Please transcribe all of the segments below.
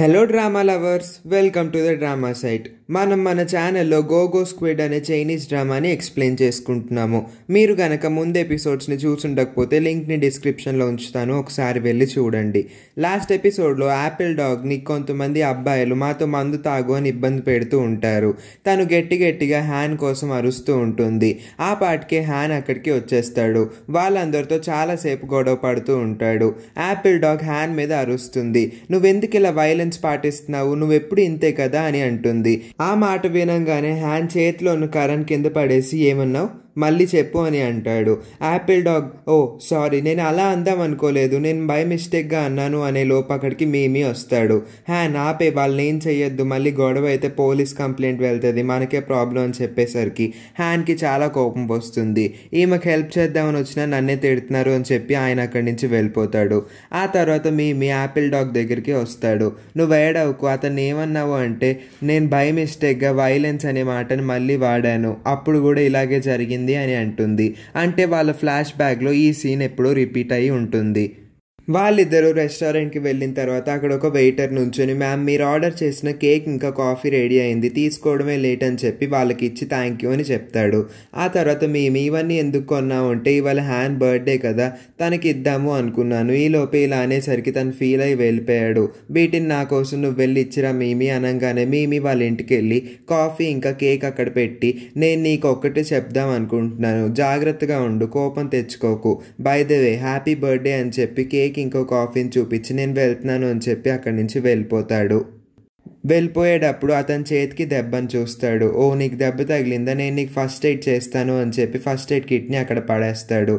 Hello drama lovers, welcome to the drama site. మనం మన ఛానల్లో గోగో స్క్విడ్ అనే చైనీస్ డ్రామాని ఎక్స్ప్లెయిన్ చేసుకుంటున్నాము మీరు గనక ముందు ఎపిసోడ్స్ని చూసుండకపోతే లింక్ని డిస్క్రిప్షన్లో ఉంచుతాను ఒకసారి వెళ్ళి చూడండి లాస్ట్ ఎపిసోడ్లో యాపిల్ డాగ్ని కొంతమంది అబ్బాయిలు మాతో మందు తాగు అని ఇబ్బంది పెడుతూ ఉంటారు తను గట్టి గట్టిగా హ్యాన్ కోసం అరుస్తూ ఉంటుంది ఆ పాటికే హ్యాన్ అక్కడికి వచ్చేస్తాడు వాళ్ళందరితో చాలాసేపు గొడవ పడుతూ ఉంటాడు యాపిల్ డాగ్ హ్యాన్ మీద అరుస్తుంది నువ్వెందుకు ఇలా వైలెన్స్ పాటిస్తున్నావు నువ్వెప్పుడు ఇంతే కదా అని అంటుంది ఆ మాట వినంగానే హ్యాండ్ చేతిలో ఉన్న కరెంట్ కింద పడేసి ఏమన్నావు మళ్ళీ చెప్పు అని అంటాడు యాపిల్ డాగ్ ఓ సారీ నేను అలా అందాం అనుకోలేదు నేను బై మిస్టేక్గా అన్నాను అనే లోపు అక్కడికి మేమీ వస్తాడు హ్యా నాపే వాళ్ళని ఏం చెయ్యొద్దు మళ్ళీ గొడవ అయితే పోలీస్ కంప్లైంట్ వెళ్తుంది మనకే ప్రాబ్లం అని చెప్పేసరికి హ్యాన్కి చాలా కోపం వస్తుంది ఈమెకు హెల్ప్ చేద్దామని వచ్చినా నన్నే తిడుతున్నారు అని చెప్పి ఆయన అక్కడి నుంచి వెళ్ళిపోతాడు ఆ తర్వాత మీ మీ యాపిల్ డాగ్ దగ్గరికి వస్తాడు నువ్వు ఏడవుకు అతను ఏమన్నావు అంటే నేను బై మిస్టేక్గా వైలెన్స్ అనే మాటని మళ్ళీ వాడాను అప్పుడు కూడా ఇలాగే జరిగింది అని అంటుంది అంటే వాళ్ళ ఫ్లాష్ బ్యాక్లో ఈ సీన్ ఎప్పుడో రిపీట్ అయి ఉంటుంది వాళ్ళిద్దరూ రెస్టారెంట్కి వెళ్ళిన తర్వాత అక్కడ ఒక వెయిటర్ నుంచుని మ్యామ్ మీరు ఆర్డర్ చేసిన కేక్ ఇంకా కాఫీ రెడీ అయింది తీసుకోవడమే లేట్ అని చెప్పి వాళ్ళకి ఇచ్చి థ్యాంక్ యూ అని చెప్తాడు ఆ తర్వాత మేము ఇవన్నీ ఎందుకు కొన్నాము అంటే ఇవాళ హ్యాండ్ బర్త్డే కదా తనకి ఇద్దాము అనుకున్నాను ఈ లోపే ఇలా అనేసరికి తను ఫీల్ అయి వెళ్ళిపోయాడు వీటిని నా కోసం నువ్వు వెళ్ళి ఇచ్చిరా మేమి అనగానే మేమి వాళ్ళ ఇంటికి వెళ్ళి కాఫీ ఇంకా కేక్ అక్కడ పెట్టి నేను నీకు ఒక్కటి చెప్దాం అనుకుంటున్నాను జాగ్రత్తగా ఉండు కోపం తెచ్చుకోకు by the way happy birthday అని చెప్పి కేక్ అతనికి ఇంకొక కాఫీని చూపించి నేను వెళ్తున్నాను అని చెప్పి అక్కడి నుంచి వెళ్ళిపోతాడు వెళ్ళిపోయేటప్పుడు అతని చేతికి దెబ్బని చూస్తాడు ఓ నీకు దెబ్బ తగిలిందా నేను నీకు ఫస్ట్ ఎయిడ్ చేస్తాను అని చెప్పి ఫస్ట్ ఎయిడ్ కిట్ని అక్కడ పడేస్తాడు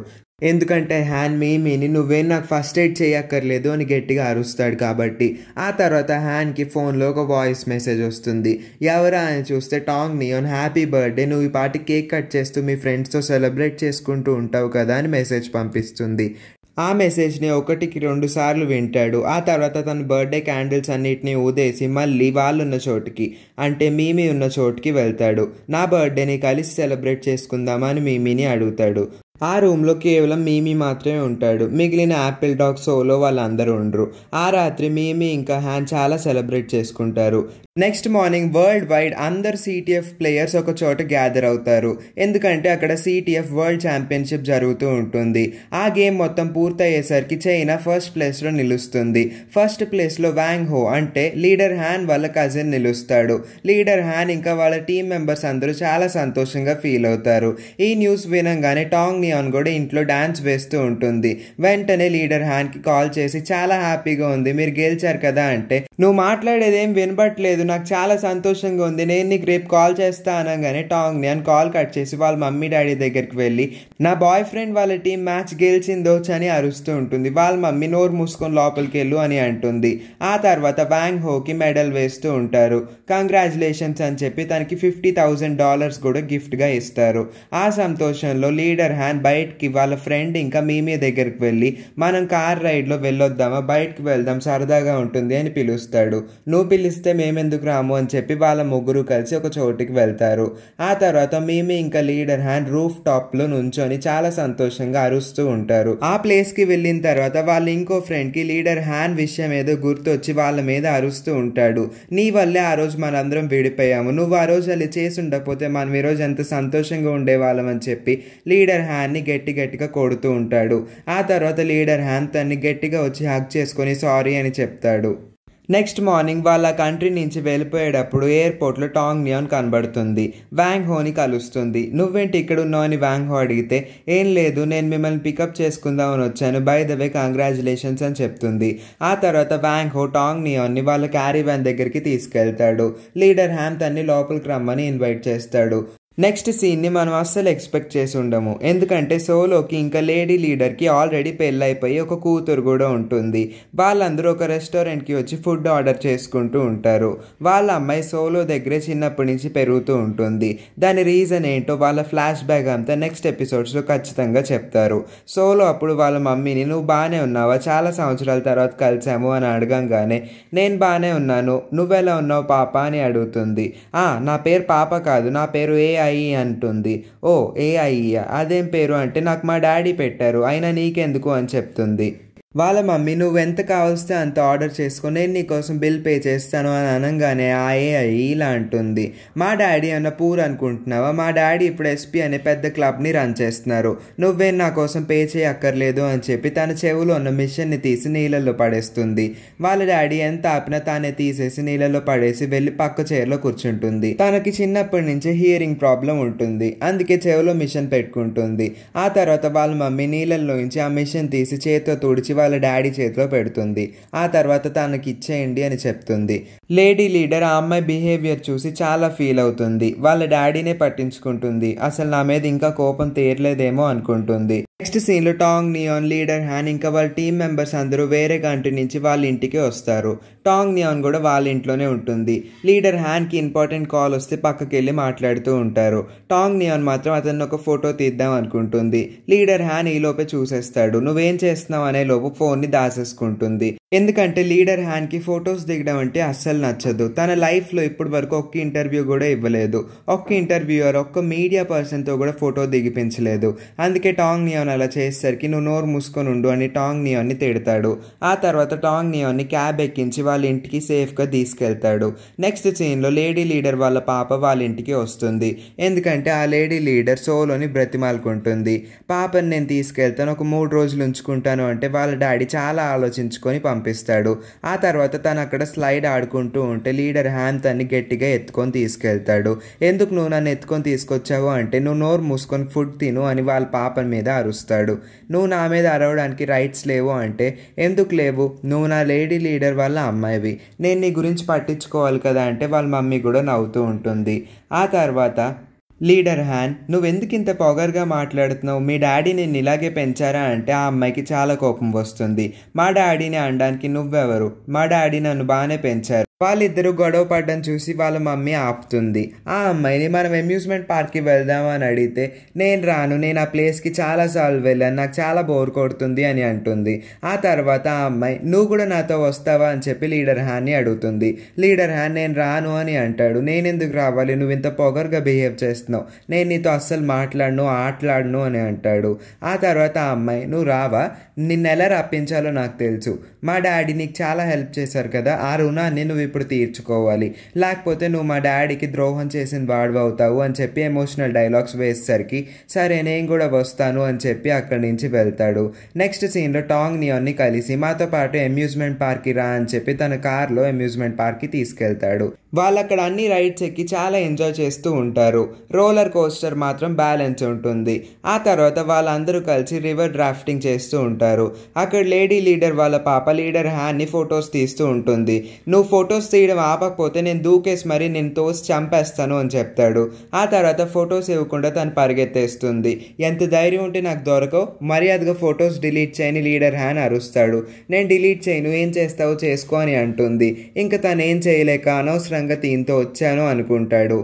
ఎందుకంటే హ్యాన్ మీ మీని నువ్వేం నాకు ఫస్ట్ ఎయిడ్ చేయక్కర్లేదు అని గట్టిగా అరుస్తాడు కాబట్టి ఆ తర్వాత హ్యాన్కి ఫోన్లో ఒక వాయిస్ మెసేజ్ వస్తుంది ఎవరా అని చూస్తే టాంగ్ నియోన్ హ్యాపీ బర్త్డే నువ్వు ఈ పాటి కేక్ కట్ చేస్తూ మీ ఫ్రెండ్స్తో సెలబ్రేట్ చేసుకుంటూ ఉంటావు కదా అని మెసేజ్ పంపిస్తుంది ఆ మెసేజ్ని ఒకటికి రెండు సార్లు వింటాడు ఆ తర్వాత తన బర్త్డే క్యాండిల్స్ అన్నిటిని ఊదేసి మళ్ళీ వాళ్ళున్న చోటుకి అంటే మీమీ ఉన్న చోటుకి వెళ్తాడు నా బర్త్డేని కలిసి సెలబ్రేట్ చేసుకుందామని మీమీని అడుగుతాడు ఆ రూమ్లో కేవలం మేమీ మాత్రమే ఉంటాడు మిగిలిన యాపిల్ డాగ్ సోలో వాళ్ళందరూ ఉండరు ఆ రాత్రి మేమీ ఇంకా హ్యాండ్ చాలా సెలబ్రేట్ చేసుకుంటారు నెక్స్ట్ మార్నింగ్ వరల్డ్ వైడ్ అందరు సిటిఎఫ్ ప్లేయర్స్ ఒక చోట గ్యాదర్ అవుతారు ఎందుకంటే అక్కడ సిటిఎఫ్ వరల్డ్ ఛాంపియన్షిప్ జరుగుతూ ఉంటుంది ఆ గేమ్ మొత్తం పూర్తయ్యేసరికి చైనా ఫస్ట్ ప్లేస్లో నిలుస్తుంది ఫస్ట్ ప్లేస్లో వ్యాంగ్ హో అంటే లీడర్ హ్యాన్ వాళ్ళ కజిన్ నిలుస్తాడు లీడర్ హ్యాన్ ఇంకా వాళ్ళ టీం మెంబర్స్ అందరూ చాలా సంతోషంగా ఫీల్ అవుతారు ఈ న్యూస్ వినంగానే టాంగ్ ఆన్ కూడా ఇంట్లో డాన్స్ వేస్తూ ఉంటుంది వెంటనే లీడర్ కి కాల్ చేసి చాలా హ్యాపీగా ఉంది మీరు గెలిచారు కదా అంటే నువ్వు మాట్లాడేదేం వినబట్లేదు నాకు చాలా సంతోషంగా ఉంది నేను నీకు రేపు కాల్ చేస్తా అనగానే టాంగ్ నేను కాల్ కట్ చేసి వాళ్ళ మమ్మీ డాడీ దగ్గరికి వెళ్ళి నా బాయ్ ఫ్రెండ్ వాళ్ళ టీం మ్యాచ్ గెలిచిందో అని అరుస్తూ ఉంటుంది వాళ్ళ మమ్మీ నోరు మూసుకొని లోపలికి వెళ్ళు అని అంటుంది ఆ తర్వాత వ్యాంగ్ హోకి మెడల్ వేస్తూ ఉంటారు కంగ్రాచులేషన్స్ అని చెప్పి తనకి ఫిఫ్టీ థౌజండ్ డాలర్స్ కూడా గిఫ్ట్గా ఇస్తారు ఆ సంతోషంలో లీడర్ హ్యాన్ బయటకి వాళ్ళ ఫ్రెండ్ ఇంకా మీమే దగ్గరికి వెళ్ళి మనం కార్ రైడ్లో వెళ్ళొద్దామా బయటకు వెళ్దాం సరదాగా ఉంటుంది అని పిలుస్తాడు నువ్వు పిలిస్తే మేమెందుకు రాము అని చెప్పి వాళ్ళ ముగ్గురు కలిసి ఒక చోటికి వెళ్తారు ఆ తర్వాత మేమే ఇంకా లీడర్ హ్యాండ్ రూఫ్ టాప్లో నుంచొని చాలా సంతోషంగా అరుస్తూ ఉంటారు ఆ ప్లేస్కి వెళ్ళిన తర్వాత వాళ్ళ ఇంకో ఫ్రెండ్కి లీడర్ హ్యాండ్ విషయం ఏదో గుర్తొచ్చి వాళ్ళ మీద అరుస్తూ ఉంటాడు నీ వల్లే ఆ రోజు మనందరం విడిపోయాము నువ్వు ఆ రోజు అలా చేసి ఉండకపోతే మనం ఈరోజు ఎంత సంతోషంగా ఉండేవాళ్ళం అని చెప్పి లీడర్ హ్యాండ్ హ్యాన్ని గట్టి గట్టిగా కొడుతూ ఉంటాడు ఆ తర్వాత లీడర్ హ్యాండ్ తన్ని గట్టిగా వచ్చి హక్ చేసుకొని సారీ అని చెప్తాడు నెక్స్ట్ మార్నింగ్ వాళ్ళ కంట్రీ నుంచి వెళ్ళిపోయేటప్పుడు ఎయిర్పోర్ట్లో టాంగ్ నియోన్ కనబడుతుంది వ్యాంగ్ హోని కలుస్తుంది నువ్వేంటి ఇక్కడ ఉన్నావు అని వ్యాంగ్ హో అడిగితే ఏం లేదు నేను మిమ్మల్ని పికప్ చేసుకుందాం అని వచ్చాను బై ద వే కంగ్రాచులేషన్స్ అని చెప్తుంది ఆ తర్వాత వ్యాంగ్ హో టాంగ్ నియోన్ని వాళ్ళ క్యారీ వ్యాన్ దగ్గరికి తీసుకెళ్తాడు లీడర్ హ్యామ్ తన్ని లోపలికి రమ్మని ఇన్వైట్ చేస్తాడు నెక్స్ట్ సీన్ని మనం అస్సలు ఎక్స్పెక్ట్ చేసి ఉండము ఎందుకంటే సోలోకి ఇంకా లేడీ లీడర్కి ఆల్రెడీ పెళ్ళైపోయి ఒక కూతురు కూడా ఉంటుంది వాళ్ళందరూ ఒక రెస్టారెంట్కి వచ్చి ఫుడ్ ఆర్డర్ చేసుకుంటూ ఉంటారు వాళ్ళ అమ్మాయి సోలో దగ్గరే చిన్నప్పటి నుంచి పెరుగుతూ ఉంటుంది దాని రీజన్ ఏంటో వాళ్ళ ఫ్లాష్ బ్యాగ్ అంతా నెక్స్ట్ ఎపిసోడ్స్లో ఖచ్చితంగా చెప్తారు సోలో అప్పుడు వాళ్ళ మమ్మీని నువ్వు బాగానే ఉన్నావా చాలా సంవత్సరాల తర్వాత కలిసాము అని అడగంగానే నేను బాగానే ఉన్నాను నువ్వెలా ఉన్నావు పాప అని అడుగుతుంది నా పేరు పాప కాదు నా పేరు ఏఐ ఏఐ అంటుంది ఓ ఏఐ అదేం పేరు అంటే నాకు మా డాడీ పెట్టారు అయినా నీకెందుకు అని చెప్తుంది వాళ్ళ మమ్మీ నువ్వు ఎంత కావలిస్తే అంత ఆర్డర్ చేసుకుని నేను నీకోసం బిల్ పే చేస్తాను అని అనగానే ఆయే అయ్యి ఇలా అంటుంది మా డాడీ అన్న పూర్ అనుకుంటున్నావా మా డాడీ ఇప్పుడు ఎస్పీ అనే పెద్ద క్లబ్ని రన్ చేస్తున్నారు నువ్వేం నా కోసం పే చేయక్కర్లేదు అని చెప్పి తన చెవులో ఉన్న మిషన్ని తీసి నీళ్ళల్లో పడేస్తుంది వాళ్ళ డాడీ ఎంత ఆపినా తానే తీసేసి నీళ్ళల్లో పడేసి వెళ్ళి పక్క చైర్లో కూర్చుంటుంది తనకి చిన్నప్పటి నుంచి హియరింగ్ ప్రాబ్లం ఉంటుంది అందుకే చెవులో మిషన్ పెట్టుకుంటుంది ఆ తర్వాత వాళ్ళ మమ్మీ నీళ్ళల్లోంచి ఆ మిషన్ తీసి చేతితో తుడిచి వాళ్ళ డాడీ చేతిలో పెడుతుంది ఆ తర్వాత తనకి ఇచ్చేయండి అని చెప్తుంది లేడీ లీడర్ ఆ అమ్మాయి బిహేవియర్ చూసి చాలా ఫీల్ అవుతుంది వాళ్ళ డాడీనే పట్టించుకుంటుంది అసలు నా మీద ఇంకా కోపం తీరలేదేమో అనుకుంటుంది నెక్స్ట్ సీన్లో టాంగ్ నియాన్ లీడర్ హ్యాన్ ఇంకా వాళ్ళ టీం మెంబర్స్ అందరూ వేరే కంట్రీ నుంచి వాళ్ళ ఇంటికి వస్తారు టాంగ్ నియాన్ కూడా వాళ్ళ ఇంట్లోనే ఉంటుంది లీడర్ హ్యాన్కి ఇంపార్టెంట్ కాల్ వస్తే పక్కకి వెళ్ళి మాట్లాడుతూ ఉంటారు టాంగ్ నియాన్ మాత్రం అతన్ని ఒక ఫోటో తీద్దాం అనుకుంటుంది లీడర్ హ్యాన్ ఈలోపే చూసేస్తాడు నువ్వేం చేస్తున్నావు అనే లోపు ఫోన్ని దాసేసుకుంటుంది ఎందుకంటే లీడర్ హ్యాండ్కి ఫొటోస్ దిగడం అంటే అస్సలు నచ్చదు తన లైఫ్లో ఇప్పటి వరకు ఒక్క ఇంటర్వ్యూ కూడా ఇవ్వలేదు ఒక్క ఇంటర్వ్యూయర్ ఒక్క మీడియా పర్సన్తో కూడా ఫోటో దిగిపించలేదు అందుకే టాంగ్ నియోన్ అలా చేసేసరికి నువ్వు నోరు మూసుకొని ఉండు అని టాంగ్ నియోన్ని తిడతాడు ఆ తర్వాత టాంగ్ నియోన్ని క్యాబ్ ఎక్కించి వాళ్ళ ఇంటికి సేఫ్గా తీసుకెళ్తాడు నెక్స్ట్ సీన్లో లేడీ లీడర్ వాళ్ళ పాప వాళ్ళ ఇంటికి వస్తుంది ఎందుకంటే ఆ లేడీ లీడర్ సోలోని బ్రతిమాలుకుంటుంది పాపని నేను తీసుకెళ్తాను ఒక మూడు రోజులు ఉంచుకుంటాను అంటే వాళ్ళ డాడీ చాలా ఆలోచించుకొని పంపి పంపిస్తాడు ఆ తర్వాత తను అక్కడ స్లైడ్ ఆడుకుంటూ ఉంటే లీడర్ హ్యాండ్ తన్ని గట్టిగా ఎత్తుకొని తీసుకెళ్తాడు ఎందుకు నువ్వు నన్ను ఎత్తుకొని తీసుకొచ్చావు అంటే నువ్వు నోరు మూసుకొని ఫుడ్ తిను అని వాళ్ళ పాప మీద అరుస్తాడు నువ్వు నా మీద అరవడానికి రైట్స్ లేవు అంటే ఎందుకు లేవు నువ్వు నా లేడీ లీడర్ వాళ్ళ అమ్మాయివి నేను నీ గురించి పట్టించుకోవాలి కదా అంటే వాళ్ళ మమ్మీ కూడా నవ్వుతూ ఉంటుంది ఆ తర్వాత లీడర్ హ్యాన్ నువ్వెందుకు ఇంత పొగర్గా మాట్లాడుతున్నావు మీ డాడీ నేను ఇలాగే పెంచారా అంటే ఆ అమ్మాయికి చాలా కోపం వస్తుంది మా డాడీని అనడానికి నువ్వెవరు మా డాడీ నన్ను బాగానే పెంచారు వాళ్ళిద్దరూ గొడవ పడడం చూసి వాళ్ళ మమ్మీ ఆపుతుంది ఆ అమ్మాయిని మనం అమ్యూస్మెంట్ పార్క్కి వెళ్దామని అడిగితే నేను రాను నేను ఆ ప్లేస్కి చాలాసార్లు వెళ్ళాను నాకు చాలా బోర్ కొడుతుంది అని అంటుంది ఆ తర్వాత ఆ అమ్మాయి నువ్వు కూడా నాతో వస్తావా అని చెప్పి లీడర్ హ్యాన్ని అడుగుతుంది లీడర్ హ్యాన్ నేను రాను అని అంటాడు నేను ఎందుకు రావాలి నువ్వు ఇంత పొగరుగా బిహేవ్ చేస్తున్నావు నేను నీతో అస్సలు మాట్లాడను ఆటలాడను అని అంటాడు ఆ తర్వాత ఆ అమ్మాయి నువ్వు రావా నిన్న ఎలా రప్పించాలో నాకు తెలుసు మా డాడీ నీకు చాలా హెల్ప్ చేశారు కదా ఆ రుణాన్ని నువ్వు ఇప్పుడు తీర్చుకోవాలి లేకపోతే నువ్వు మా డాడీకి ద్రోహం చేసిన వాడు అవుతావు అని చెప్పి ఎమోషనల్ డైలాగ్స్ వేసేసరికి సరే నేను కూడా వస్తాను అని చెప్పి అక్కడి నుంచి వెళ్తాడు నెక్స్ట్ సీన్లో టాంగ్ నియోన్ని కలిసి మాతో పాటు అమ్యూజ్మెంట్ పార్క్కి రా అని చెప్పి తన కార్లో అమ్యూజ్మెంట్ పార్క్కి తీసుకెళ్తాడు వాళ్ళు అక్కడ అన్ని రైడ్స్ ఎక్కి చాలా ఎంజాయ్ చేస్తూ ఉంటారు రోలర్ కోస్టర్ మాత్రం బ్యాలెన్స్ ఉంటుంది ఆ తర్వాత వాళ్ళందరూ కలిసి రివర్ డ్రాఫ్టింగ్ చేస్తూ ఉంటారు అక్కడ లేడీ లీడర్ వాళ్ళ పాప లీడర్ హ్యాన్ని ఫొటోస్ తీస్తూ ఉంటుంది నువ్వు ఫొటోస్ ఫొటోస్ తీయడం ఆపకపోతే నేను దూకేసి మరి నేను తోసి చంపేస్తాను అని చెప్తాడు ఆ తర్వాత ఫొటోస్ ఇవ్వకుండా తను పరిగెత్తేస్తుంది ఎంత ధైర్యం ఉంటే నాకు దొరకవు మర్యాదగా ఫొటోస్ డిలీట్ చేయని లీడర్ హ్యాన్ అరుస్తాడు నేను డిలీట్ చేయను ఏం చేస్తావో చేసుకో అని అంటుంది ఇంకా తను ఏం చేయలేక అనవసరంగా దీంతో వచ్చాను అనుకుంటాడు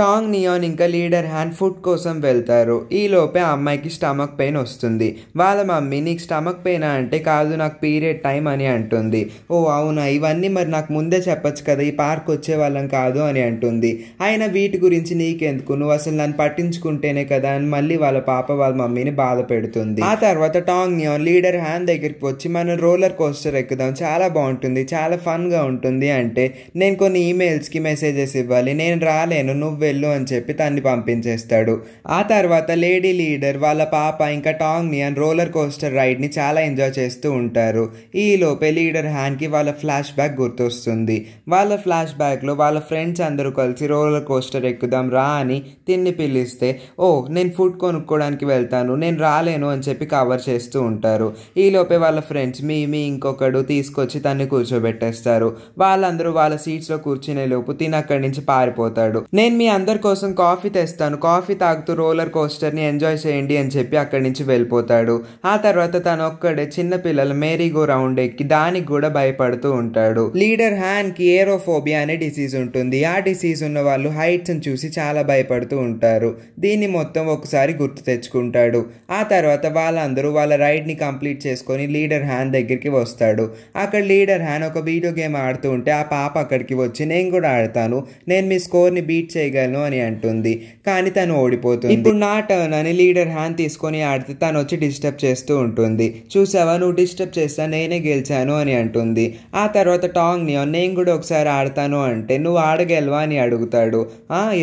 టాంగ్ నియోన్ ఇంకా లీడర్ హ్యాండ్ ఫుడ్ కోసం వెళ్తారు ఈలోపే ఆ అమ్మాయికి స్టమక్ పెయిన్ వస్తుంది వాళ్ళ మమ్మీ నీకు స్టమక్ పెయిన్ అంటే కాదు నాకు పీరియడ్ టైం అని అంటుంది ఓ అవునా ఇవన్నీ మరి నాకు ముందే చెప్పచ్చు కదా ఈ పార్క్ వచ్చే వాళ్ళం కాదు అని అంటుంది ఆయన వీటి గురించి నీకెందుకు నువ్వు అసలు నన్ను పట్టించుకుంటేనే కదా అని మళ్ళీ వాళ్ళ పాప వాళ్ళ మమ్మీని బాధ పెడుతుంది ఆ తర్వాత టాంగ్ నియోన్ లీడర్ హ్యాండ్ దగ్గరికి వచ్చి మనం రోలర్ కోస్టర్ ఎక్కుదాం చాలా బాగుంటుంది చాలా ఫన్గా ఉంటుంది అంటే నేను కొన్ని ఈమెయిల్స్కి మెసేజెస్ ఇవ్వాలి నేను రాలేను నువ్వు వెళ్ళు అని చెప్పి తన్ని పంపించేస్తాడు ఆ తర్వాత లేడీ లీడర్ వాళ్ళ పాప ఇంకా టాంగ్ని అండ్ రోలర్ కోస్టర్ రైడ్ని చాలా ఎంజాయ్ చేస్తూ ఉంటారు ఈ లోపే లీడర్ హ్యాండ్కి వాళ్ళ ఫ్లాష్ బ్యాక్ గుర్తొస్తుంది వాళ్ళ ఫ్లాష్ బ్యాక్లో వాళ్ళ ఫ్రెండ్స్ అందరూ కలిసి రోలర్ కోస్టర్ ఎక్కుదాం రా అని తిన్ని పిలిస్తే ఓ నేను ఫుడ్ కొనుక్కోవడానికి వెళ్తాను నేను రాలేను అని చెప్పి కవర్ చేస్తూ ఉంటారు ఈ లోపే వాళ్ళ ఫ్రెండ్స్ మీ మీ ఇంకొకడు తీసుకొచ్చి తన్ని కూర్చోబెట్టేస్తారు వాళ్ళందరూ వాళ్ళ సీట్స్లో కూర్చునే లోపు తిని అక్కడి నుంచి పారిపోతాడు నేను మీ అందరి కోసం కాఫీ తెస్తాను కాఫీ తాగుతూ రోలర్ కోస్టర్ని ఎంజాయ్ చేయండి అని చెప్పి అక్కడి నుంచి వెళ్ళిపోతాడు ఆ తర్వాత తను ఒక్కడే మేరీ మేరీగో రౌండ్ ఎక్కి దానికి కూడా భయపడుతూ ఉంటాడు లీడర్ కి ఏరోఫోబియా అనే డిసీజ్ ఉంటుంది ఆ డిసీజ్ ఉన్న వాళ్ళు హైట్స్ని చూసి చాలా భయపడుతూ ఉంటారు దీన్ని మొత్తం ఒకసారి గుర్తు తెచ్చుకుంటాడు ఆ తర్వాత వాళ్ళందరూ వాళ్ళ రైడ్ని కంప్లీట్ చేసుకొని లీడర్ హ్యాన్ దగ్గరికి వస్తాడు అక్కడ లీడర్ హ్యాన్ ఒక వీడియో గేమ్ ఆడుతూ ఉంటే ఆ పాప అక్కడికి వచ్చి నేను కూడా ఆడతాను నేను మీ స్కోర్ని బీట్ చేయగలను ఆడను అని అంటుంది కానీ తను ఓడిపోతుంది ఇప్పుడు నా టర్న్ అని లీడర్ హ్యాండ్ తీసుకొని ఆడితే తను వచ్చి డిస్టర్బ్ చేస్తూ ఉంటుంది చూసావా నువ్వు డిస్టర్బ్ చేస్తా నేనే గెలిచాను అని అంటుంది ఆ తర్వాత టాంగ్ నియోన్ నేను కూడా ఒకసారి ఆడతాను అంటే నువ్వు ఆడగలవా అని అడుగుతాడు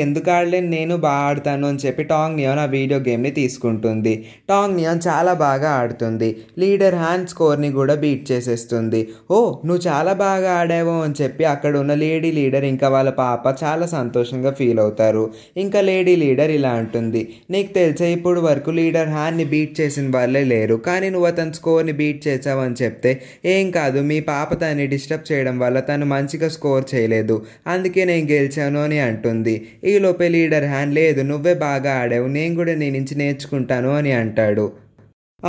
ఎందుకు ఆడలేను నేను బాగా ఆడతాను అని చెప్పి టాంగ్ నియోన్ ఆ వీడియో గేమ్ని తీసుకుంటుంది టాంగ్ నియోన్ చాలా బాగా ఆడుతుంది లీడర్ హ్యాండ్ స్కోర్ని కూడా బీట్ చేసేస్తుంది ఓ నువ్వు చాలా బాగా ఆడావు అని చెప్పి అక్కడ ఉన్న లేడీ లీడర్ ఇంకా వాళ్ళ పాప చాలా సంతోషంగా ఫీల్ అవుతుంది అవుతారు ఇంకా లేడీ లీడర్ ఇలా అంటుంది నీకు తెలిసే ఇప్పుడు వరకు లీడర్ హ్యాన్ని బీట్ చేసిన వాళ్ళే లేరు కానీ నువ్వు అతని స్కోర్ని బీట్ చేసావని చెప్తే ఏం కాదు మీ పాప తనని డిస్టర్బ్ చేయడం వల్ల తను మంచిగా స్కోర్ చేయలేదు అందుకే నేను గెలిచాను అని అంటుంది ఈ లోపే లీడర్ హ్యాన్ లేదు నువ్వే బాగా ఆడావు నేను కూడా నీ నుంచి నేర్చుకుంటాను అని అంటాడు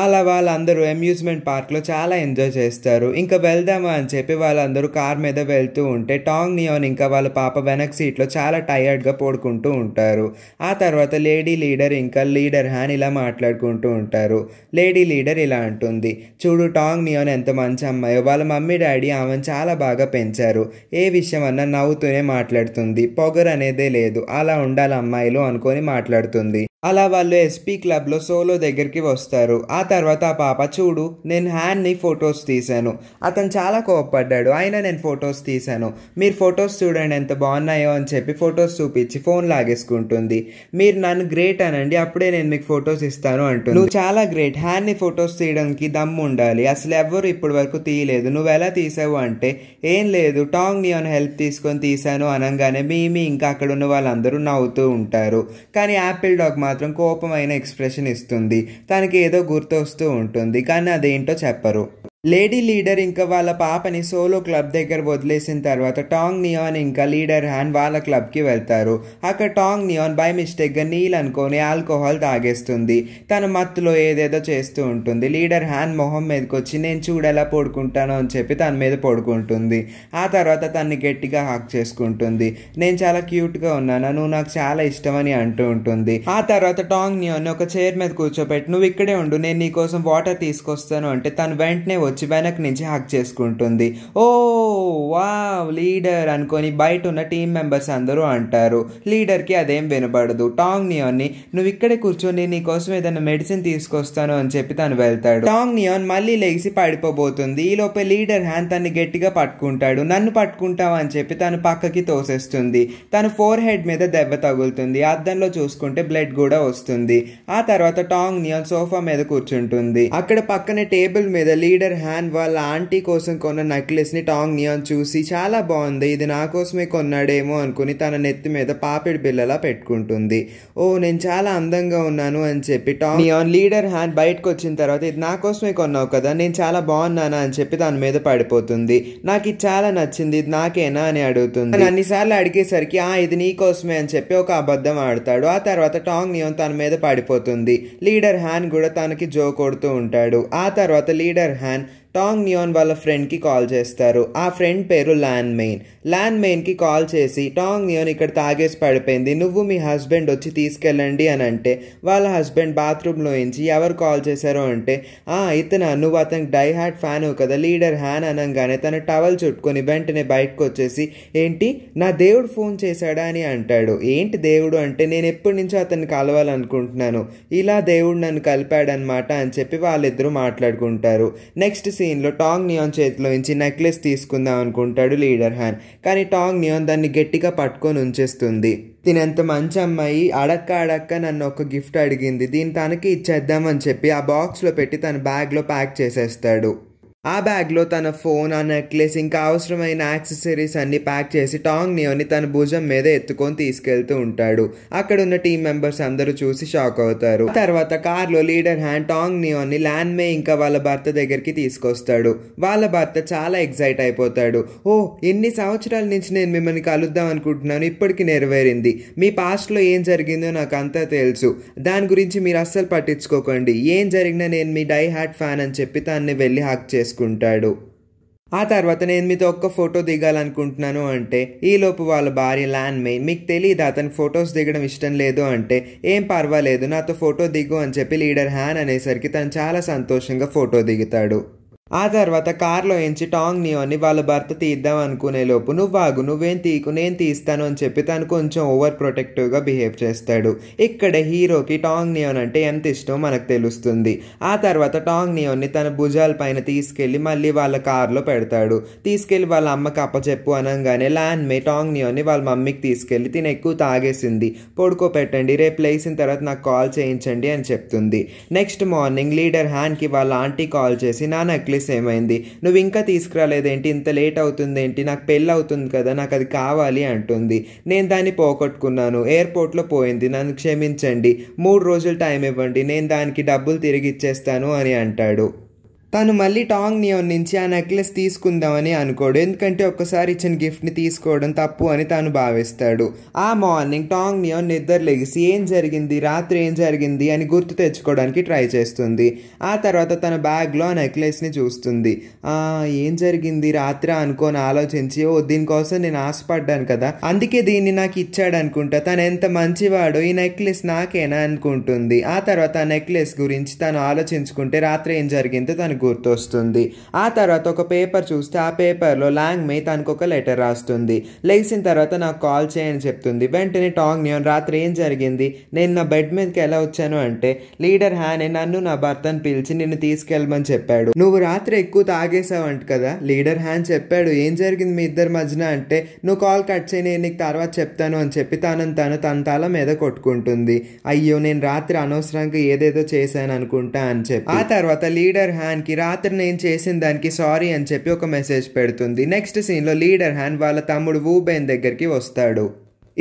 అలా వాళ్ళందరూ అమ్యూజ్మెంట్ పార్క్లో చాలా ఎంజాయ్ చేస్తారు ఇంకా వెళ్దామా అని చెప్పి వాళ్ళందరూ కార్ మీద వెళ్తూ ఉంటే టాంగ్ నియోన్ ఇంకా వాళ్ళ పాప వెనక్ సీట్లో చాలా టైర్డ్గా పోడుకుంటూ ఉంటారు ఆ తర్వాత లేడీ లీడర్ ఇంకా లీడర్ హ్యాన్ ఇలా మాట్లాడుకుంటూ ఉంటారు లేడీ లీడర్ ఇలా అంటుంది చూడు టాంగ్ నియోన్ ఎంత మంచి అమ్మాయో వాళ్ళ మమ్మీ డాడీ ఆమెను చాలా బాగా పెంచారు ఏ విషయం అన్నా నవ్వుతూనే మాట్లాడుతుంది పొగర్ అనేదే లేదు అలా ఉండాలి అమ్మాయిలు అనుకొని మాట్లాడుతుంది అలా వాళ్ళు ఎస్పీ క్లబ్లో సోలో దగ్గరికి వస్తారు ఆ తర్వాత ఆ పాప చూడు నేను హ్యాండ్ని ఫొటోస్ తీశాను అతను చాలా కోపడ్డాడు అయినా నేను ఫొటోస్ తీశాను మీరు ఫొటోస్ చూడండి ఎంత బాగున్నాయో అని చెప్పి ఫొటోస్ చూపించి ఫోన్ లాగేసుకుంటుంది మీరు నన్ను గ్రేట్ అనండి అప్పుడే నేను మీకు ఫొటోస్ ఇస్తాను అంటుంది నువ్వు చాలా గ్రేట్ హ్యాండ్ని ఫొటోస్ తీయడానికి దమ్ము ఉండాలి అసలు ఎవ్వరు ఇప్పటి వరకు తీయలేదు నువ్వు ఎలా తీసావు అంటే ఏం లేదు టాంగ్ నియోన్ హెల్ప్ తీసుకొని తీశాను అనగానే మీ ఇంకా అక్కడ ఉన్న వాళ్ళందరూ నవ్వుతూ ఉంటారు కానీ యాపిల్ డాగ్ మాత్రం మాత్రం కోపమైన ఎక్స్ప్రెషన్ ఇస్తుంది తనకి ఏదో గుర్తొస్తూ ఉంటుంది కానీ అదేంటో చెప్పరు లేడీ లీడర్ ఇంకా వాళ్ళ పాపని సోలో క్లబ్ దగ్గర వదిలేసిన తర్వాత టాంగ్ నియాన్ ఇంకా లీడర్ హ్యాన్ వాళ్ళ క్లబ్కి వెళ్తారు అక్కడ టాంగ్ నియాన్ బై మిస్టేక్గా నీళ్ళు అనుకొని ఆల్కహాల్ తాగేస్తుంది తన మత్తులో ఏదేదో చేస్తూ ఉంటుంది లీడర్ హ్యాన్ మొహం మీదకి వచ్చి నేను చూడేలా పడుకుంటాను అని చెప్పి తన మీద పడుకుంటుంది ఆ తర్వాత తన్ని గట్టిగా హాక్ చేసుకుంటుంది నేను చాలా క్యూట్గా ఉన్నాను నువ్వు నాకు చాలా ఇష్టం అని అంటూ ఉంటుంది ఆ తర్వాత టాంగ్ నియాన్ ఒక చైర్ మీద కూర్చోబెట్టి నువ్వు ఇక్కడే ఉండు నేను నీకోసం వాటర్ తీసుకొస్తాను అంటే తను వెంటనే వచ్చి వచ్చి వెనక్ నుంచి హక్ చేసుకుంటుంది ఓ వా లీడర్ అనుకొని బయట ఉన్న టీం మెంబర్స్ అందరూ అంటారు లీడర్కి అదేం వినబడదు టాంగ్ నియోన్ని నువ్వు ఇక్కడే కూర్చొని నీకోసం ఏదైనా మెడిసిన్ తీసుకొస్తాను అని చెప్పి తను వెళ్తాడు టాంగ్ నియోన్ మళ్ళీ లేచి పడిపోబోతుంది ఈ లోపే లీడర్ హ్యాండ్ తన్ని గట్టిగా పట్టుకుంటాడు నన్ను పట్టుకుంటావు అని చెప్పి తను పక్కకి తోసేస్తుంది తను ఫోర్ హెడ్ మీద దెబ్బ తగులుతుంది అద్దంలో చూసుకుంటే బ్లడ్ కూడా వస్తుంది ఆ తర్వాత టాంగ్ నియోన్ సోఫా మీద కూర్చుంటుంది అక్కడ పక్కనే టేబుల్ మీద లీడర్ హ్యాండ్ వాళ్ళ ఆంటీ కోసం కొన్న నెక్లెస్ని టాంగ్ నియాన్ చూసి చాలా బాగుంది ఇది నా కోసమే కొన్నాడేమో అనుకుని తన నెత్తి మీద పాపిడి బిల్లలా పెట్టుకుంటుంది ఓ నేను చాలా అందంగా ఉన్నాను అని చెప్పి టాంగ్ నియాన్ లీడర్ హ్యాండ్ బయటకు వచ్చిన తర్వాత ఇది నా కోసమే కొన్నావు కదా నేను చాలా బాగున్నానా అని చెప్పి తన మీద పడిపోతుంది నాకు ఇది చాలా నచ్చింది ఇది నాకేనా అని అడుగుతుంది అన్నిసార్లు అడిగేసరికి ఆ ఇది నీ కోసమే అని చెప్పి ఒక అబద్ధం ఆడతాడు ఆ తర్వాత టాంగ్ నియోన్ తన మీద పడిపోతుంది లీడర్ హ్యాన్ కూడా తనకి జో కొడుతూ ఉంటాడు ఆ తర్వాత లీడర్ హ్యాన్ టాంగ్ నియోన్ వాళ్ళ ఫ్రెండ్కి కాల్ చేస్తారు ఆ ఫ్రెండ్ పేరు ల్యాన్ మెయిన్ ల్యాన్ మెయిన్కి కాల్ చేసి టాంగ్ నియోన్ ఇక్కడ తాగేసి పడిపోయింది నువ్వు మీ హస్బెండ్ వచ్చి తీసుకెళ్ళండి అని అంటే వాళ్ళ హస్బెండ్ బాత్రూంలో నుంచి ఎవరు కాల్ చేశారో అంటే ఆ ఇతను నువ్వు అతనికి డై హార్ట్ ఫ్యాన్ కదా లీడర్ హ్యాన్ అనగానే తన టవల్ చుట్టుకొని వెంటనే బయటకు వచ్చేసి ఏంటి నా దేవుడు ఫోన్ చేశాడా అని అంటాడు ఏంటి దేవుడు అంటే నేను ఎప్పటి నుంచో అతన్ని కలవాలనుకుంటున్నాను ఇలా దేవుడు నన్ను కలిపాడనమాట అని చెప్పి వాళ్ళిద్దరూ మాట్లాడుకుంటారు నెక్స్ట్ సీన్ సీన్లో టాంగ్ నియోన్ చేతిలో నుంచి నెక్లెస్ తీసుకుందాం అనుకుంటాడు లీడర్ హ్యాన్ కానీ టాంగ్ నియోన్ దాన్ని గట్టిగా పట్టుకొని ఉంచేస్తుంది తినంత మంచి అమ్మాయి అడక్క అడక్క నన్ను ఒక గిఫ్ట్ అడిగింది దీన్ని తనకి ఇచ్చేద్దామని చెప్పి ఆ బాక్స్లో పెట్టి తన బ్యాగ్లో ప్యాక్ చేసేస్తాడు ఆ బ్యాగ్లో తన ఫోన్ ఆ నెక్లెస్ ఇంకా అవసరమైన యాక్సెసరీస్ అన్ని ప్యాక్ చేసి టాంగ్ నియోని తన భుజం మీద ఎత్తుకొని తీసుకెళ్తూ ఉంటాడు అక్కడ ఉన్న టీం మెంబర్స్ అందరూ చూసి షాక్ అవుతారు తర్వాత కార్లో లీడర్ హ్యాండ్ టాంగ్ నియోని ల్యాండ్ మే ఇంకా వాళ్ళ భర్త దగ్గరికి తీసుకొస్తాడు వాళ్ళ భర్త చాలా ఎగ్జైట్ అయిపోతాడు ఓ ఎన్ని సంవత్సరాల నుంచి నేను మిమ్మల్ని కలుద్దాం అనుకుంటున్నాను ఇప్పటికి నెరవేరింది మీ పాస్ట్లో ఏం జరిగిందో నాకు అంతా తెలుసు దాని గురించి మీరు అస్సలు పట్టించుకోకండి ఏం జరిగినా నేను మీ డై హ్యాట్ ఫ్యాన్ అని చెప్పి తనని వెళ్ళి హక్ చేసుకో చేసుకుంటాడు ఆ తర్వాత నేను మీతో ఒక్క ఫోటో దిగాలనుకుంటున్నాను అంటే ఈలోపు వాళ్ళ భార్య ల్యాండ్ మెయిన్ మీకు తెలియదు అతను ఫొటోస్ దిగడం ఇష్టం లేదు అంటే ఏం పర్వాలేదు నాతో ఫోటో దిగు అని చెప్పి లీడర్ హ్యాన్ అనేసరికి తను చాలా సంతోషంగా ఫోటో దిగుతాడు ఆ తర్వాత కార్లో ఎంచి టాంగ్ నియోని వాళ్ళ భర్త తీద్దాం అనుకునే లోపు నువ్వు ఆగు నువ్వేం తీకు నేను తీస్తాను అని చెప్పి తను కొంచెం ఓవర్ ప్రొటెక్టివ్గా బిహేవ్ చేస్తాడు ఇక్కడ హీరోకి టాంగ్ నియోన్ అంటే ఎంత ఇష్టం మనకు తెలుస్తుంది ఆ తర్వాత టాంగ్ నియోన్ని తన భుజాల పైన తీసుకెళ్లి మళ్ళీ వాళ్ళ కార్లో పెడతాడు తీసుకెళ్లి వాళ్ళ అమ్మకి అప్పచెప్పు అనగానే ల్యాండ్ మే టాంగ్ నియోన్ని వాళ్ళ మమ్మీకి తీసుకెళ్లి తిని ఎక్కువ తాగేసింది పడుకోపెట్టండి పెట్టండి రేపు లేచిన తర్వాత నాకు కాల్ చేయించండి అని చెప్తుంది నెక్స్ట్ మార్నింగ్ లీడర్ హ్యాండ్కి వాళ్ళ ఆంటీ కాల్ చేసి నా నెక్లెస్ రిలీజ్ ఏమైంది నువ్వు ఇంకా తీసుకురాలేదేంటి ఇంత లేట్ అవుతుంది ఏంటి నాకు పెళ్ళి అవుతుంది కదా నాకు అది కావాలి అంటుంది నేను దాన్ని పోగొట్టుకున్నాను ఎయిర్పోర్ట్లో పోయింది నన్ను క్షమించండి మూడు రోజులు టైం ఇవ్వండి నేను దానికి డబ్బులు తిరిగి ఇచ్చేస్తాను అని అంటాడు తను మళ్ళీ టాంగ్ నియోన్ నుంచి ఆ నెక్లెస్ తీసుకుందామని అనుకోడు ఎందుకంటే ఒక్కసారి ఇచ్చిన గిఫ్ట్ని తీసుకోవడం తప్పు అని తాను భావిస్తాడు ఆ మార్నింగ్ టాంగ్ నియోన్ నిద్ర లెగిసి ఏం జరిగింది రాత్రి ఏం జరిగింది అని గుర్తు తెచ్చుకోవడానికి ట్రై చేస్తుంది ఆ తర్వాత తన బ్యాగ్లో ఆ నెక్లెస్ని చూస్తుంది ఏం జరిగింది రాత్రి అనుకొని ఆలోచించి ఓ దీనికోసం నేను ఆశపడ్డాను కదా అందుకే దీన్ని నాకు ఇచ్చాడు అనుకుంటా తను ఎంత మంచివాడో ఈ నెక్లెస్ నాకేనా అనుకుంటుంది ఆ తర్వాత ఆ నెక్లెస్ గురించి తను ఆలోచించుకుంటే రాత్రి ఏం జరిగిందో తను గుర్తొస్తుంది ఆ తర్వాత ఒక పేపర్ చూస్తే ఆ పేపర్లో లాంగ్ మే తనకు ఒక లెటర్ రాస్తుంది లేచిన తర్వాత నాకు కాల్ చేయని చెప్తుంది వెంటనే టాంగ్ నియోన్ రాత్రి ఏం జరిగింది నేను నా బెడ్ మీదకి ఎలా వచ్చాను అంటే లీడర్ హ్యానే నన్ను నా భర్తను పిలిచి నిన్ను తీసుకెళ్ళమని చెప్పాడు నువ్వు రాత్రి ఎక్కువ తాగేసావంట కదా లీడర్ హ్యాన్ చెప్పాడు ఏం జరిగింది మీ ఇద్దరి మధ్యన అంటే నువ్వు కాల్ కట్ చేయి నేను నీకు తర్వాత చెప్తాను అని చెప్పి తనను తను తన తల మీద కొట్టుకుంటుంది అయ్యో నేను రాత్రి అనవసరంగా ఏదేదో చేశాను అనుకుంటా అని చెప్పి ఆ తర్వాత లీడర్ హ్యాన్ కి రాత్రి నేను చేసిన దానికి సారీ అని చెప్పి ఒక మెసేజ్ పెడుతుంది నెక్స్ట్ సీన్లో లీడర్ హ్యాన్ వాళ్ళ తమ్ముడు ఊబేన్ దగ్గరికి వస్తాడు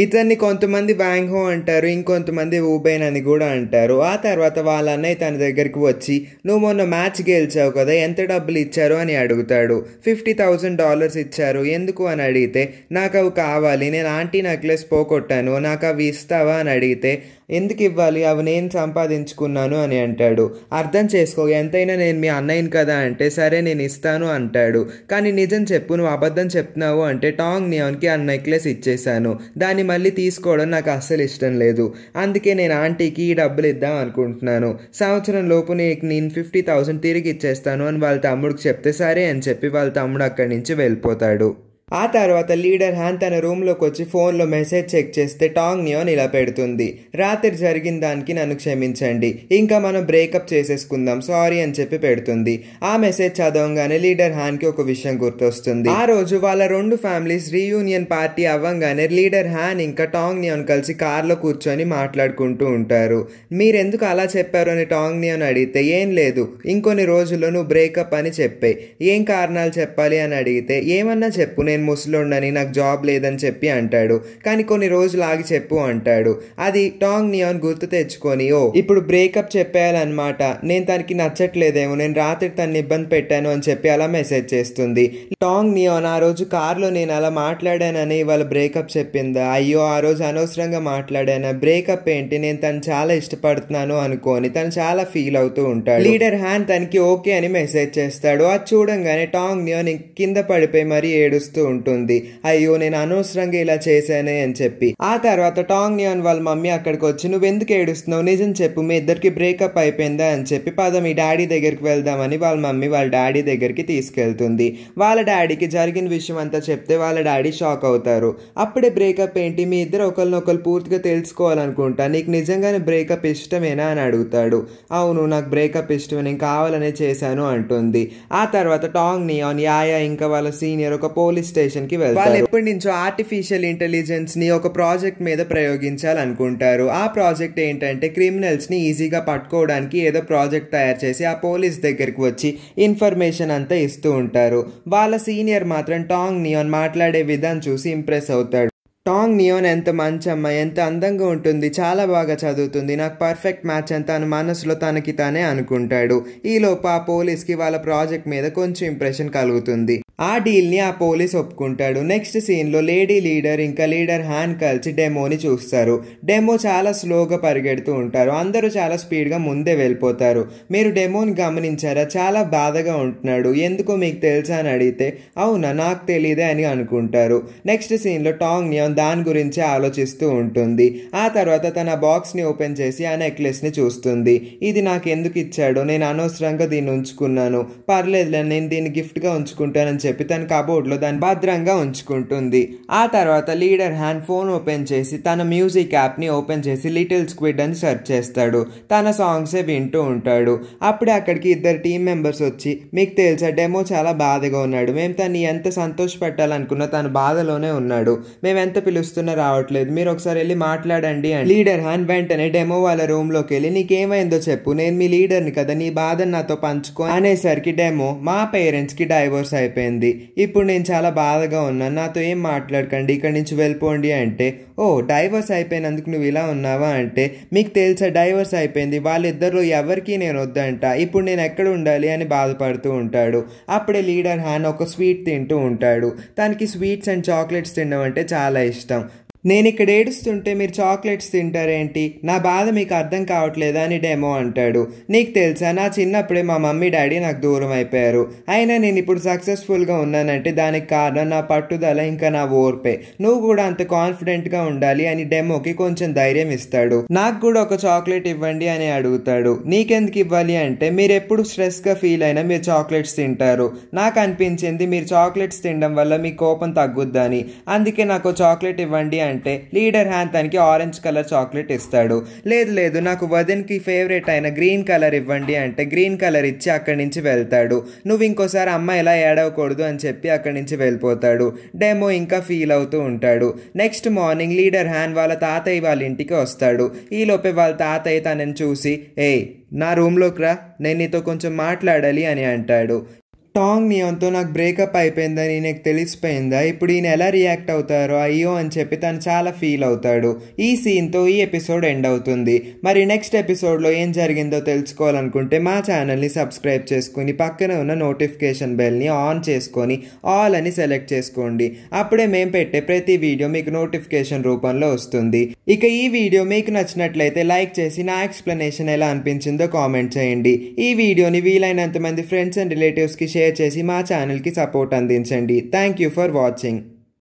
ఇతన్ని కొంతమంది వ్యాంగ్హో అంటారు ఇంకొంతమంది ఊబేన్ అని కూడా అంటారు ఆ తర్వాత వాళ్ళ అన్నయ్య తన దగ్గరికి వచ్చి నువ్వు మొన్న మ్యాచ్ గెలిచావు కదా ఎంత డబ్బులు ఇచ్చారు అని అడుగుతాడు ఫిఫ్టీ థౌజండ్ డాలర్స్ ఇచ్చారు ఎందుకు అని అడిగితే నాకు అవి కావాలి నేను ఆంటీ నెక్లెస్ పోగొట్టాను నాకు అవి ఇస్తావా అని అడిగితే ఎందుకు ఇవ్వాలి అవి నేను సంపాదించుకున్నాను అని అంటాడు అర్థం చేసుకో ఎంతైనా నేను మీ అన్నయ్యను కదా అంటే సరే నేను ఇస్తాను అంటాడు కానీ నిజం చెప్పు నువ్వు అబద్ధం చెప్తున్నావు అంటే టాంగ్ నియోన్కి ఆ నెక్లెస్ ఇచ్చేశాను దాన్ని మళ్ళీ తీసుకోవడం నాకు అస్సలు ఇష్టం లేదు అందుకే నేను ఆంటీకి ఈ డబ్బులు ఇద్దాం అనుకుంటున్నాను సంవత్సరం లోపు నీకు నేను ఫిఫ్టీ థౌసండ్ తిరిగి ఇచ్చేస్తాను అని వాళ్ళ తమ్ముడికి చెప్తే సరే అని చెప్పి వాళ్ళ తమ్ముడు అక్కడి నుంచి వెళ్ళిపోతాడు ఆ తర్వాత లీడర్ హ్యాన్ తన రూమ్లోకి వచ్చి ఫోన్లో మెసేజ్ చెక్ చేస్తే టాంగ్ నియోన్ ఇలా పెడుతుంది రాత్రి జరిగిన దానికి నన్ను క్షమించండి ఇంకా మనం బ్రేకప్ చేసేసుకుందాం సారీ అని చెప్పి పెడుతుంది ఆ మెసేజ్ చదవంగానే లీడర్ హ్యాన్కి ఒక విషయం గుర్తొస్తుంది ఆ రోజు వాళ్ళ రెండు ఫ్యామిలీస్ రీయూనియన్ పార్టీ అవ్వంగానే లీడర్ హ్యాన్ ఇంకా టాంగ్ నియోన్ కలిసి కార్లో కూర్చొని మాట్లాడుకుంటూ ఉంటారు మీరెందుకు అలా చెప్పారు అని టాంగ్ నియోన్ అడిగితే ఏం లేదు ఇంకొన్ని రోజుల్లో నువ్వు బ్రేకప్ అని చెప్పే ఏం కారణాలు చెప్పాలి అని అడిగితే ఏమన్నా చెప్పు నేను ముసలుండని నాకు జాబ్ లేదని చెప్పి అంటాడు కానీ కొన్ని రోజులు ఆగి చెప్పు అంటాడు అది టాంగ్ నియాన్ గుర్తు తెచ్చుకొని ఓ ఇప్పుడు బ్రేకప్ చెప్పేయాలన్నమాట నేను తనకి నచ్చట్లేదేమో నేను రాత్రి తనని ఇబ్బంది పెట్టాను అని చెప్పి అలా మెసేజ్ చేస్తుంది టాంగ్ నియాన్ ఆ రోజు కారులో నేను అలా మాట్లాడానని ఇవాళ బ్రేకప్ చెప్పిందా అయ్యో ఆ రోజు అనవసరంగా మాట్లాడాను బ్రేకప్ ఏంటి నేను తను చాలా ఇష్టపడుతున్నాను అనుకోని తను చాలా ఫీల్ అవుతూ ఉంటాడు లీడర్ హ్యాన్ తనకి ఓకే అని మెసేజ్ చేస్తాడు అది చూడంగానే టాంగ్ నియోన్ కింద పడిపోయి మరీ ఏడుస్తూ ఉంటుంది అయ్యో నేను అనవసరంగా ఇలా చేశానే అని చెప్పి ఆ తర్వాత టాంగ్ నియాన్ వాళ్ళ మమ్మీ అక్కడికి వచ్చి నువ్వు ఎందుకు ఏడుస్తున్నావు నిజం చెప్పు మీ ఇద్దరికి బ్రేకప్ అయిపోయిందా అని చెప్పి పద మీ డాడీ దగ్గరికి వెళ్దామని వాళ్ళ మమ్మీ వాళ్ళ డాడీ దగ్గరికి తీసుకెళ్తుంది వాళ్ళ డాడీకి జరిగిన విషయం అంతా చెప్తే వాళ్ళ డాడీ షాక్ అవుతారు అప్పుడే బ్రేకప్ ఏంటి మీ ఇద్దరు ఒకరినొకరు పూర్తిగా తెలుసుకోవాలనుకుంటా నీకు నిజంగానే బ్రేకప్ ఇష్టమేనా అని అడుగుతాడు అవును నాకు బ్రేకప్ ఇష్టం నేను కావాలనే చేశాను అంటుంది ఆ తర్వాత టాంగ్ నియాన్ యాయా ఇంకా వాళ్ళ సీనియర్ ఒక పోలీస్ స్టేషన్ కి వెళ్తారు వాళ్ళు ఎప్పటి నుంచో ఆర్టిఫిషియల్ ఇంటెలిజెన్స్ ని ఒక ప్రాజెక్ట్ మీద ప్రయోగించాలనుకుంటారు ఆ ప్రాజెక్ట్ ఏంటంటే క్రిమినల్స్ ని ఈజీగా పట్టుకోవడానికి ఏదో ప్రాజెక్ట్ తయారు చేసి ఆ పోలీస్ దగ్గరికి వచ్చి ఇన్ఫర్మేషన్ అంతా ఇస్తూ ఉంటారు వాళ్ళ సీనియర్ మాత్రం టాంగ్ నియోన్ మాట్లాడే విధానం చూసి ఇంప్రెస్ అవుతాడు టాంగ్ నియోన్ ఎంత మంచి ఎంత అందంగా ఉంటుంది చాలా బాగా చదువుతుంది నాకు పర్ఫెక్ట్ మ్యాచ్ అని తన మనసులో తనకి తానే అనుకుంటాడు ఈలోపు ఆ పోలీస్కి వాళ్ళ ప్రాజెక్ట్ మీద కొంచెం ఇంప్రెషన్ కలుగుతుంది ఆ డీల్ని ఆ పోలీస్ ఒప్పుకుంటాడు నెక్స్ట్ సీన్లో లేడీ లీడర్ ఇంకా లీడర్ హ్యాండ్ కలిసి డెమోని చూస్తారు డెమో చాలా స్లోగా పరిగెడుతూ ఉంటారు అందరూ చాలా స్పీడ్గా ముందే వెళ్ళిపోతారు మీరు డెమోని గమనించారా చాలా బాధగా ఉంటున్నాడు ఎందుకో మీకు తెలుసా అని అడిగితే అవునా నాకు తెలియదే అని అనుకుంటారు నెక్స్ట్ సీన్లో టాంగ్ నియోన్ దాని గురించి ఆలోచిస్తూ ఉంటుంది ఆ తర్వాత తన బాక్స్ని ఓపెన్ చేసి ఆ నెక్లెస్ని చూస్తుంది ఇది నాకు ఎందుకు ఇచ్చాడో నేను అనవసరంగా దీన్ని ఉంచుకున్నాను పర్లేదులే నేను దీన్ని గిఫ్ట్గా ఉంచుకుంటానని చెప్పి తన కబోర్డ్లో దాన్ని భద్రంగా ఉంచుకుంటుంది ఆ తర్వాత లీడర్ హ్యాండ్ ఫోన్ ఓపెన్ చేసి తన మ్యూజిక్ యాప్ని ఓపెన్ చేసి లిటిల్ స్క్విడ్ అని సెర్చ్ చేస్తాడు తన సాంగ్సే వింటూ ఉంటాడు అప్పుడే అక్కడికి ఇద్దరు టీం మెంబర్స్ వచ్చి మీకు తెలుసా డెమో చాలా బాధగా ఉన్నాడు మేము తను ఎంత సంతోషపెట్టాలనుకున్నా తను బాధలోనే ఉన్నాడు మేము ఎంత పిలుస్తున్నా రావట్లేదు మీరు ఒకసారి వెళ్ళి మాట్లాడండి అని లీడర్ హ్యాన్ వెంటనే డెమో వాళ్ళ రూమ్లోకి వెళ్ళి నీకేమైందో చెప్పు నేను మీ లీడర్ని కదా నీ బాధను నాతో పంచుకో అనేసరికి డెమో మా పేరెంట్స్కి డైవోర్స్ అయిపోయింది చెప్పింది ఇప్పుడు నేను చాలా బాధగా ఉన్నాను నాతో ఏం మాట్లాడకండి ఇక్కడి నుంచి వెళ్ళిపోండి అంటే ఓ డైవర్స్ అయిపోయినందుకు నువ్వు ఇలా ఉన్నావా అంటే మీకు తెలుసా డైవర్స్ అయిపోయింది వాళ్ళిద్దరూ ఎవరికి నేను వద్దంట ఇప్పుడు నేను ఎక్కడ ఉండాలి అని బాధపడుతూ ఉంటాడు అప్పుడే లీడర్ హ్యాన్ ఒక స్వీట్ తింటూ ఉంటాడు తనకి స్వీట్స్ అండ్ చాక్లెట్స్ తినడం అంటే చాలా ఇష్టం నేను ఇక్కడ ఏడుస్తుంటే మీరు చాక్లెట్స్ తింటారేంటి నా బాధ మీకు అర్థం కావట్లేదా అని డెమో అంటాడు నీకు తెలుసా నా చిన్నప్పుడే మా మమ్మీ డాడీ నాకు దూరం అయిపోయారు అయినా నేను ఇప్పుడు సక్సెస్ఫుల్గా ఉన్నానంటే దానికి కారణం నా పట్టుదల ఇంకా నా ఓర్పే నువ్వు కూడా అంత కాన్ఫిడెంట్గా ఉండాలి అని డెమోకి కొంచెం ధైర్యం ఇస్తాడు నాకు కూడా ఒక చాక్లెట్ ఇవ్వండి అని అడుగుతాడు నీకెందుకు ఇవ్వాలి అంటే మీరు ఎప్పుడు స్ట్రెస్గా ఫీల్ అయినా మీరు చాక్లెట్స్ తింటారు నాకు అనిపించింది మీరు చాక్లెట్స్ తినడం వల్ల మీ కోపం తగ్గుద్దని అందుకే నాకు చాక్లెట్ ఇవ్వండి అంటే అంటే లీడర్ తనకి ఆరెంజ్ కలర్ చాక్లెట్ ఇస్తాడు లేదు లేదు నాకు వదన్కి ఫేవరెట్ అయిన గ్రీన్ కలర్ ఇవ్వండి అంటే గ్రీన్ కలర్ ఇచ్చి అక్కడి నుంచి వెళ్తాడు నువ్వు ఇంకోసారి అమ్మ ఇలా ఏడవకూడదు అని చెప్పి అక్కడి నుంచి వెళ్ళిపోతాడు డెమో ఇంకా ఫీల్ అవుతూ ఉంటాడు నెక్స్ట్ మార్నింగ్ లీడర్ హ్యాన్ వాళ్ళ తాతయ్య వాళ్ళ ఇంటికి వస్తాడు ఈలోపే వాళ్ళ తాతయ్య తనని చూసి ఏ నా రూమ్లోకి రా నేను నీతో కొంచెం మాట్లాడాలి అని అంటాడు టాంగ్ నియోన్తో నాకు బ్రేకప్ అయిపోయిందని నీకు తెలిసిపోయిందా ఇప్పుడు ఈయన ఎలా రియాక్ట్ అవుతారో అయ్యో అని చెప్పి తను చాలా ఫీల్ అవుతాడు ఈ సీన్తో ఈ ఎపిసోడ్ ఎండ్ అవుతుంది మరి నెక్స్ట్ ఎపిసోడ్లో ఏం జరిగిందో తెలుసుకోవాలనుకుంటే మా ఛానల్ని సబ్స్క్రైబ్ చేసుకుని పక్కన ఉన్న నోటిఫికేషన్ బెల్ని ఆన్ చేసుకొని ఆల్ అని సెలెక్ట్ చేసుకోండి అప్పుడే మేము పెట్టే ప్రతి వీడియో మీకు నోటిఫికేషన్ రూపంలో వస్తుంది ఇక ఈ వీడియో మీకు నచ్చినట్లయితే లైక్ చేసి నా ఎక్స్ప్లెనేషన్ ఎలా అనిపించిందో కామెంట్ చేయండి ఈ వీడియోని వీలైనంత మంది ఫ్రెండ్స్ అండ్ రిలేటివ్స్కి షేర్ షేర్ చేసి మా ఛానల్కి సపోర్ట్ అందించండి థ్యాంక్ యూ ఫర్ వాచింగ్